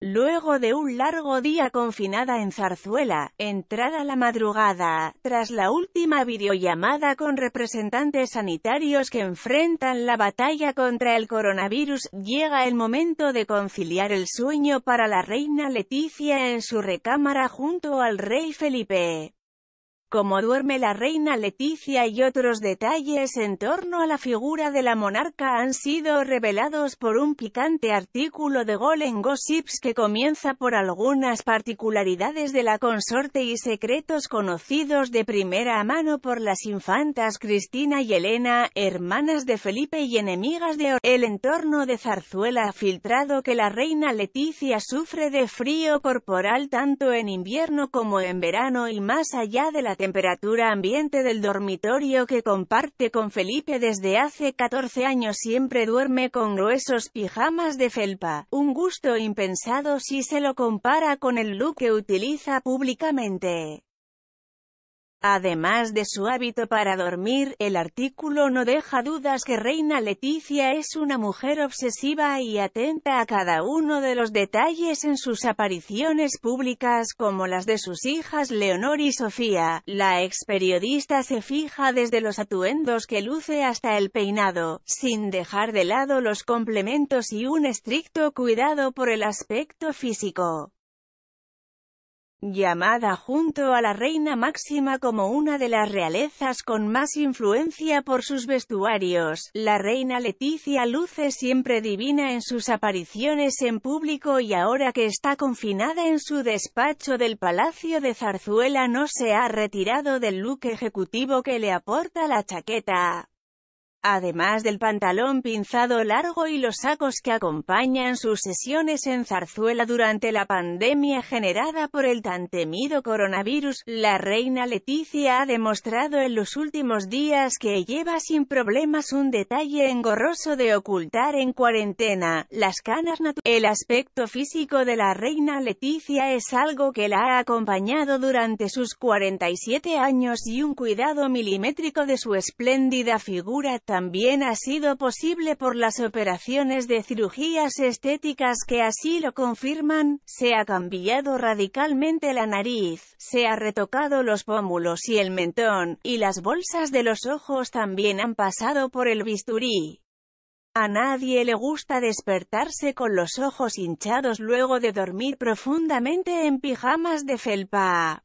Luego de un largo día confinada en Zarzuela, entrada la madrugada, tras la última videollamada con representantes sanitarios que enfrentan la batalla contra el coronavirus, llega el momento de conciliar el sueño para la reina Leticia en su recámara junto al rey Felipe. Como duerme la reina Leticia y otros detalles en torno a la figura de la monarca han sido revelados por un picante artículo de Golem Gossips que comienza por algunas particularidades de la consorte y secretos conocidos de primera mano por las infantas Cristina y Elena, hermanas de Felipe y enemigas de Or El entorno de Zarzuela ha filtrado que la reina Leticia sufre de frío corporal tanto en invierno como en verano y más allá de la temperatura ambiente del dormitorio que comparte con Felipe desde hace 14 años siempre duerme con gruesos pijamas de felpa, un gusto impensado si se lo compara con el look que utiliza públicamente. Además de su hábito para dormir, el artículo no deja dudas que Reina Leticia es una mujer obsesiva y atenta a cada uno de los detalles en sus apariciones públicas como las de sus hijas Leonor y Sofía. La ex periodista se fija desde los atuendos que luce hasta el peinado, sin dejar de lado los complementos y un estricto cuidado por el aspecto físico llamada junto a la reina máxima como una de las realezas con más influencia por sus vestuarios, la reina Leticia luce siempre divina en sus apariciones en público y ahora que está confinada en su despacho del Palacio de Zarzuela no se ha retirado del look ejecutivo que le aporta la chaqueta además del pantalón pinzado largo y los sacos que acompañan sus sesiones en Zarzuela durante la pandemia generada por el tan temido coronavirus, la reina Leticia ha demostrado en los últimos días que lleva sin problemas un detalle engorroso de ocultar en cuarentena, las canas naturales. El aspecto físico de la reina Leticia es algo que la ha acompañado durante sus 47 años y un cuidado milimétrico de su espléndida figura también ha sido posible por las operaciones de cirugías estéticas que así lo confirman, se ha cambiado radicalmente la nariz, se ha retocado los pómulos y el mentón, y las bolsas de los ojos también han pasado por el bisturí. A nadie le gusta despertarse con los ojos hinchados luego de dormir profundamente en pijamas de felpa.